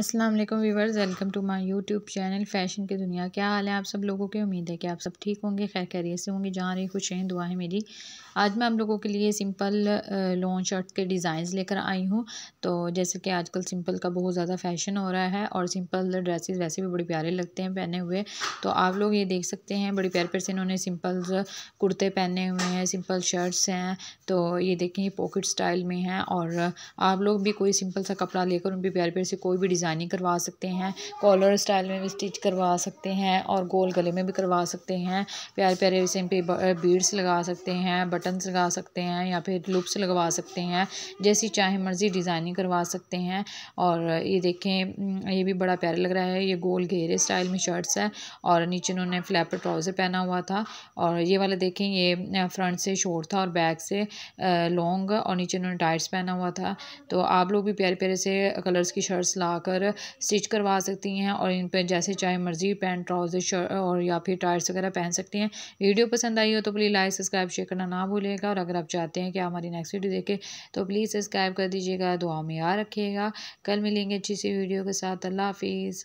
अस्सलाम वालेकुम viewers welcome to my YouTube channel fashion की दुनिया क्या हाल है आप सब लोगों की उम्मीद है कि आप सब ठीक होंगे खैर खैरियत से होंगे जहाँ रही खुश हैं दुआ है मेरी आज मैं आप लोगों के लिए सिंपल लॉन्ग शर्ट के डिज़ाइंस लेकर आई हूँ तो जैसे कि आजकल सिंपल का बहुत ज़्यादा फैशन हो रहा है और सिंपल ड्रेसेस वैसे भी बड़े प्यारे लगते हैं पहने हुए तो आप लोग ये देख सकते हैं बड़ी प्यार प्यार से इन्होंने सिंपल कुर्ते पहने हुए हैं सिंपल शर्ट्स हैं तो ये देखें ये पॉकेट स्टाइल में हैं और आप लोग भी कोई सिंपल सा कपड़ा लेकर उन पर प्यार प्यार से कोई भी डिज़ाइन डिजाइनिंग करवा सकते हैं कॉलर स्टाइल में भी स्टिच करवा सकते हैं और गोल गले में भी करवा सकते हैं प्यारे प्यारे सेम पे बीड्स लगा सकते हैं बटन्स लगा सकते हैं या फिर लुप्स लगवा सकते हैं जैसी चाहे मर्ज़ी डिज़ाइनिंग करवा सकते हैं और ये देखें ये भी बड़ा प्यारा लग रहा है ये गोल घेरे स्टाइल में शर्ट्स है और नीचे उन्होंने फ्लैपर ट्राउज़र पहना हुआ था और ये वाला देखें ये फ्रंट से शॉर्ट था और बैक से लॉन्ग और नीचे उन्होंने टाइट्स पहना हुआ था तो आप लोग भी प्यारे प्यारे से कलर्स की शर्ट्स ला जाकर स्टिच करवा सकती हैं और इन पर जैसे चाहे मर्जी पैंट ट्राउज़र शर्ट और या फिर टायर्स वगैरह पहन सकती हैं वीडियो पसंद आई हो तो प्लीज़ लाइक सब्सक्राइब शेयर करना ना भूलेगा और अगर आप चाहते हैं कि हमारी नेक्स्ट वीडियो देखें तो प्लीज़ सब्सक्राइब कर दीजिएगा दुआ में याद रखिएगा कल मिलेंगे अच्छी सी वीडियो के साथ अल्लाह हाफिज़